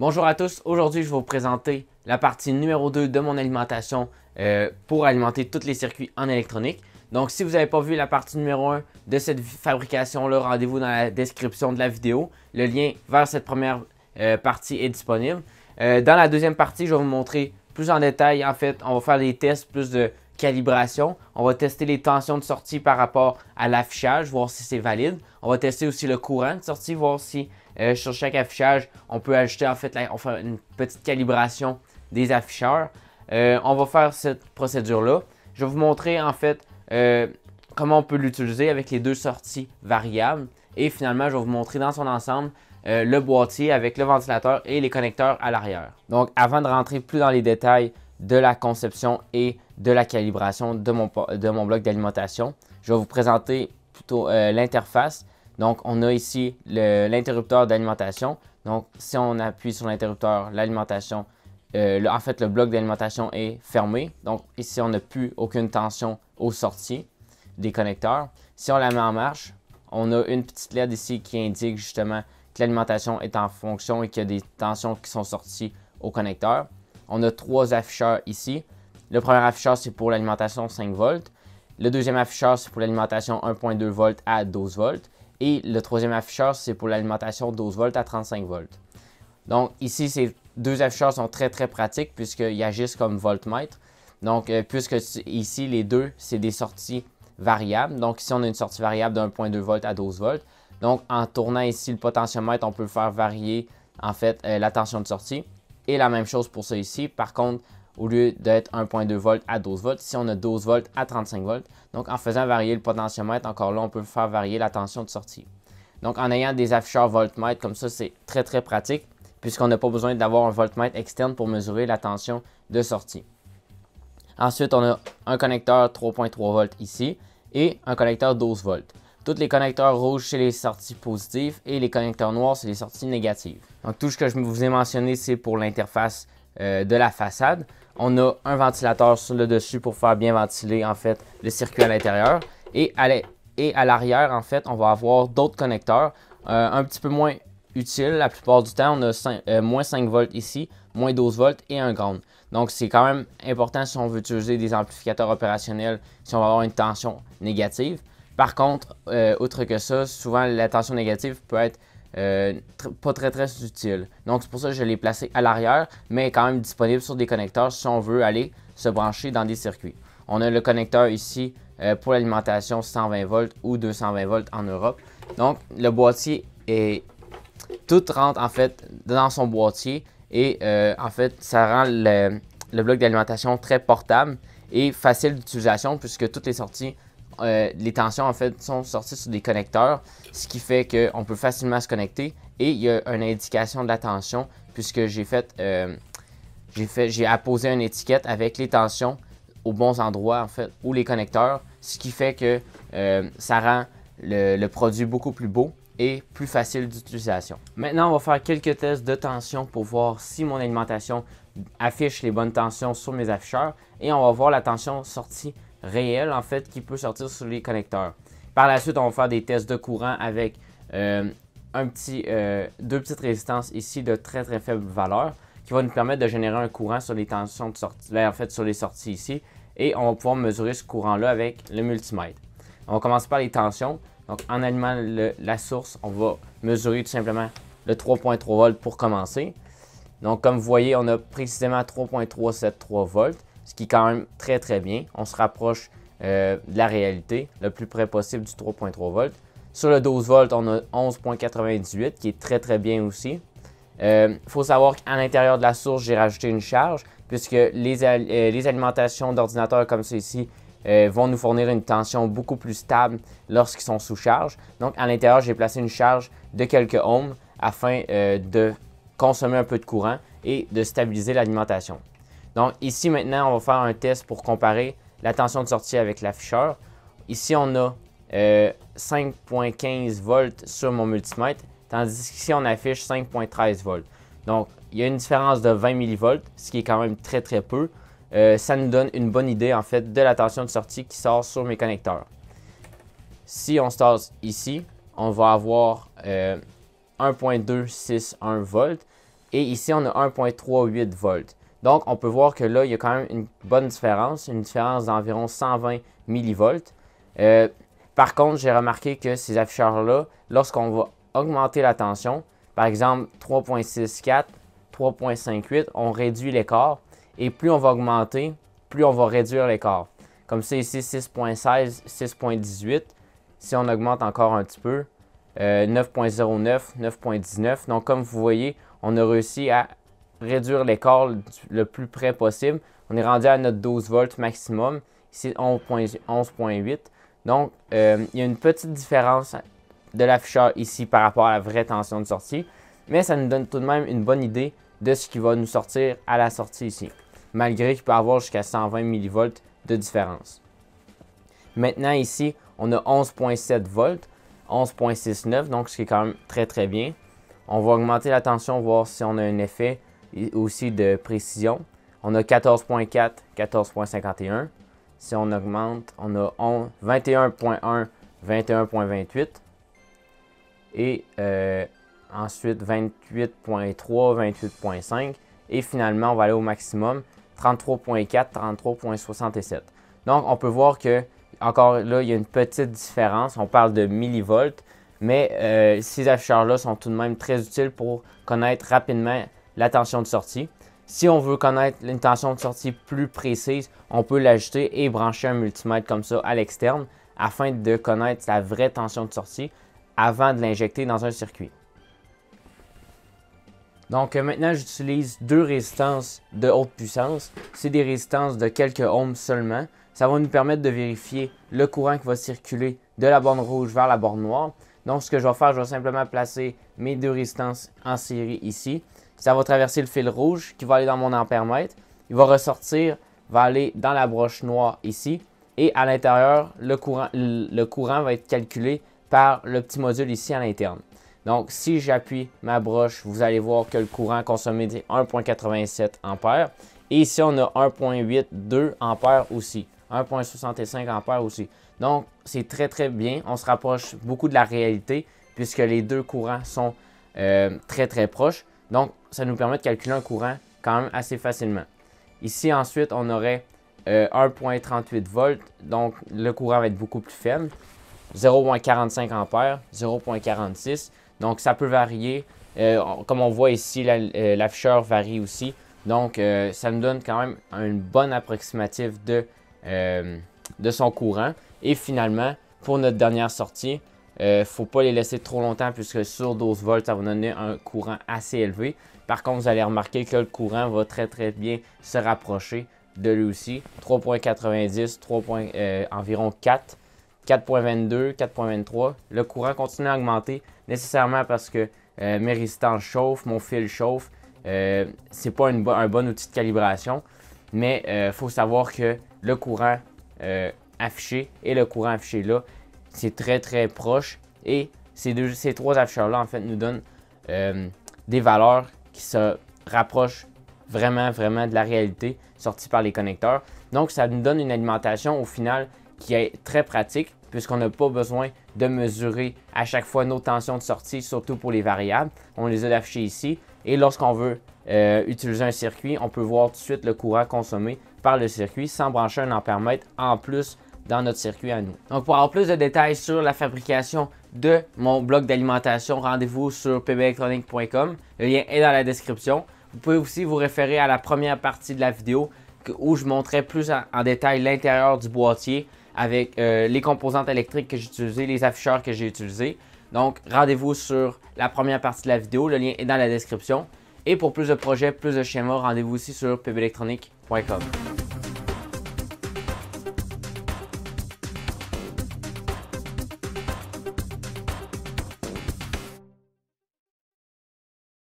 Bonjour à tous, aujourd'hui je vais vous présenter la partie numéro 2 de mon alimentation euh, pour alimenter tous les circuits en électronique. Donc si vous n'avez pas vu la partie numéro 1 de cette fabrication le rendez-vous dans la description de la vidéo. Le lien vers cette première euh, partie est disponible. Euh, dans la deuxième partie, je vais vous montrer plus en détail. En fait, on va faire des tests, plus de calibration. On va tester les tensions de sortie par rapport à l'affichage, voir si c'est valide. On va tester aussi le courant de sortie, voir si euh, sur chaque affichage, on peut ajouter en fait on fait une petite calibration des afficheurs. Euh, on va faire cette procédure-là. Je vais vous montrer en fait euh, comment on peut l'utiliser avec les deux sorties variables. Et finalement, je vais vous montrer dans son ensemble le boîtier avec le ventilateur et les connecteurs à l'arrière. Donc, avant de rentrer plus dans les détails de la conception et de la calibration de mon, bloc d'alimentation. Je vais vous présenter plutôt euh, l'interface. Donc, on a ici l'interrupteur d'alimentation. Donc, si on appuie sur l'interrupteur, l'alimentation, euh, en fait, le bloc d'alimentation est fermé. Donc, ici, on n'a plus aucune tension aux sorties des connecteurs. Si on la met en marche, on a une petite LED ici qui indique justement que l'alimentation est en fonction et qu'il y a des tensions qui sont sorties au connecteur. On a trois afficheurs ici. Le premier afficheur, c'est pour l'alimentation 5 volts. Le deuxième afficheur, c'est pour l'alimentation 1.2 volts à 12 volts. Et le troisième afficheur, c'est pour l'alimentation 12 volts à 35 volts. Donc ici, ces deux afficheurs sont très très pratiques puisqu'ils agissent comme voltmètre. Donc euh, puisque ici, les deux, c'est des sorties variables. Donc ici, on a une sortie variable de 1.2 volts à 12 volts. Donc en tournant ici le potentiomètre, on peut faire varier en fait euh, la tension de sortie. Et la même chose pour ça ici. Par contre, au lieu d'être 1.2 volts à 12 volts, si on a 12 volts à 35 volts. Donc en faisant varier le potentiomètre, encore là, on peut faire varier la tension de sortie. Donc en ayant des afficheurs voltmètre comme ça, c'est très très pratique puisqu'on n'a pas besoin d'avoir un voltmètre externe pour mesurer la tension de sortie. Ensuite, on a un connecteur 3.3 volts ici et un connecteur 12 volts. Tous les connecteurs rouges, c'est les sorties positives et les connecteurs noirs, c'est les sorties négatives. Donc tout ce que je vous ai mentionné, c'est pour l'interface euh, de la façade. On a un ventilateur sur le dessus pour faire bien ventiler en fait le circuit à l'intérieur. Et à l'arrière, en fait, on va avoir d'autres connecteurs euh, un petit peu moins utiles la plupart du temps. On a euh, moins 5 volts ici, moins 12 volts et un ground. Donc c'est quand même important si on veut utiliser des amplificateurs opérationnels, si on va avoir une tension négative. Par contre, autre outre que ça, souvent la tension négative peut être euh, pas très très utile. Donc c'est pour ça que je l'ai placé à l'arrière, mais quand même disponible sur des connecteurs si on veut aller se brancher dans des circuits. On a le connecteur ici euh, pour l'alimentation 120 volts ou 220 volts en Europe. Donc le boîtier est tout rentre en fait dans son boîtier et euh, en fait ça rend le, le bloc d'alimentation très portable et facile d'utilisation puisque toutes les sorties euh, les tensions en fait sont sorties sur des connecteurs, ce qui fait qu'on peut facilement se connecter et il y a une indication de la tension puisque j'ai fait, euh, j'ai apposé une étiquette avec les tensions aux bons endroits en fait ou les connecteurs, ce qui fait que euh, ça rend le, produit beaucoup plus beau et plus facile d'utilisation. Maintenant, on va faire quelques tests de tension pour voir si mon alimentation affiche les bonnes tensions sur mes afficheurs et on va voir la tension sortie réel, en fait, qui peut sortir sur les connecteurs. Par la suite, on va faire des tests de courant avec euh, euh, deux petites résistances ici de très très faible valeur qui va nous permettre de générer un courant sur les tensions de sortie, ben, en fait sur les sorties ici. Et on va pouvoir mesurer ce courant-là avec le multimètre. On va commencer par les tensions. Donc en allumant la source, on va mesurer tout simplement le 3.3 volts pour commencer. Donc comme vous voyez, on a précisément 3.373 volts ce qui est quand même très très bien. On se rapproche euh, de la réalité le plus près possible du 3.3 volts. Sur le 12 volts, on a 11.98 qui est très très bien aussi. Il euh, faut savoir qu'à l'intérieur de la source, j'ai rajouté une charge puisque euh, les, alimentations d'ordinateurs comme ceci euh, vont nous fournir une tension beaucoup plus stable lorsqu'ils sont sous charge. Donc à l'intérieur, j'ai placé une charge de quelques ohms afin de consommer un peu de courant et de stabiliser l'alimentation. Donc ici maintenant, on va faire un test pour comparer la tension de sortie avec l'afficheur. Ici, on a 5.15 euh, volts sur mon multimètre, tandis qu'ici, on affiche 5.13 volts. Donc, il y a une différence de 20 mV, ce qui est quand même très très peu. Euh, ça nous donne une bonne idée en fait de la tension de sortie qui sort sur mes connecteurs. Si on se start ici, on va avoir 1.261 euh, volts et ici on a 1.38 volts. Donc, on peut voir que là, il y a quand même une bonne différence, une différence d'environ 120 millivolts. Euh, par contre, j'ai remarqué que ces afficheurs-là, lorsqu'on va augmenter la tension, par exemple 3.64, 3.58, on réduit l'écart. Et plus on va augmenter, plus on va réduire l'écart. Comme ça ici, 6.16, 6.18. Si on augmente encore un petit peu, 9.09, euh, 9.19. Donc comme vous voyez, on a réussi à réduire l'écart le plus près possible. On est rendu à notre 12 volts maximum. Ici, 11.8. Donc, euh, il y a une petite différence de l'afficheur ici par rapport à la vraie tension de sortie. Mais ça nous donne tout de même une bonne idée de ce qui va nous sortir à la sortie ici. Malgré qu'il peut avoir jusqu'à 120 mV de différence. Maintenant ici, on a 11.7 volts, 11.69, donc ce qui est quand même très très bien. On va augmenter la tension, voir si on a un effet aussi de précision. On a 14.4, 14.51. Si on augmente, on a 21.1, 21.28. Et euh, ensuite 28.3, 28.5. Et finalement, on va aller au maximum, 33.4, 33.67. Donc, on peut voir que, encore là, il y a une petite différence. On parle de millivolts. Mais euh, ces afficheurs-là sont tout de même très utiles pour connaître rapidement la tension de sortie. Si on veut connaître une tension de sortie plus précise, on peut l'ajouter et brancher un multimètre comme ça à l'externe afin de connaître la vraie tension de sortie avant de l'injecter dans un circuit. Donc euh, maintenant, j'utilise deux résistances de haute puissance. C'est des résistances de quelques ohms seulement. Ça va nous permettre de vérifier le courant qui va circuler de la borne rouge vers la borne noire. Donc ce que je vais faire, je vais simplement placer mes deux résistances en série ici ça va traverser le fil rouge qui va aller dans mon ampèremètre. Il va ressortir, va aller dans la broche noire ici. Et à l'intérieur, le courant, le courant va être calculé par le petit module ici à l'interne. Donc, si j'appuie ma broche, vous allez voir que le courant consommé est 1.87 ampères. Et ici, on a 1.82 ampères aussi. 1.65 ampères aussi. Donc, c'est très, très bien. On se rapproche beaucoup de la réalité puisque les deux courants sont euh, très, très proches. Donc, ça nous permet de calculer un courant quand même assez facilement. Ici, ensuite, on aurait 1.38 euh, volts, donc le courant va être beaucoup plus faible. 0.45 ampères, 0.46. Donc, ça peut varier. Euh, comme on voit ici, euh, l'afficheur varie aussi. Donc, ça nous donne quand même une bonne approximative de son courant. Et finalement, pour notre dernière sortie, ne euh, faut pas les laisser trop longtemps puisque sur 12 volts, ça va donner un courant assez élevé. Par contre, vous allez remarquer que le courant va très très bien se rapprocher de lui aussi. 3.90, 3. Euh, environ 4, 4.22, 4.23. Le courant continue à augmenter nécessairement parce que euh, mes résistances chauffent, mon fil chauffe. Ce n'est pas un bon outil de calibration, mais il faut savoir que le courant affiché et le courant affiché là c'est très très proche. Et ces, ces trois afficheurs-là, en fait, nous donnent euh, des valeurs qui se rapprochent vraiment, vraiment de la réalité sortie par les connecteurs. Donc, ça nous donne une alimentation au final qui est très pratique puisqu'on n'a pas besoin de mesurer à chaque fois nos tensions de sortie, surtout pour les variables. On les a affichées ici et lorsqu'on veut euh, utiliser un circuit, on peut voir tout de suite le courant consommé par le circuit sans brancher un ampèremètre en plus notre circuit à nous. Donc pour avoir plus de détails sur la fabrication de mon bloc d'alimentation, rendez-vous sur pbelectronique.com. Le lien est dans la description. Vous pouvez aussi vous référer à la première partie de la vidéo où je montrais plus en, détail l'intérieur du boîtier avec euh, les composantes électriques que j'ai utilisées, les afficheurs que j'ai utilisés. Donc rendez-vous sur la première partie de la vidéo, le lien est dans la description. Et pour plus de projets, plus de schémas, rendez-vous aussi sur pbelectronique.com.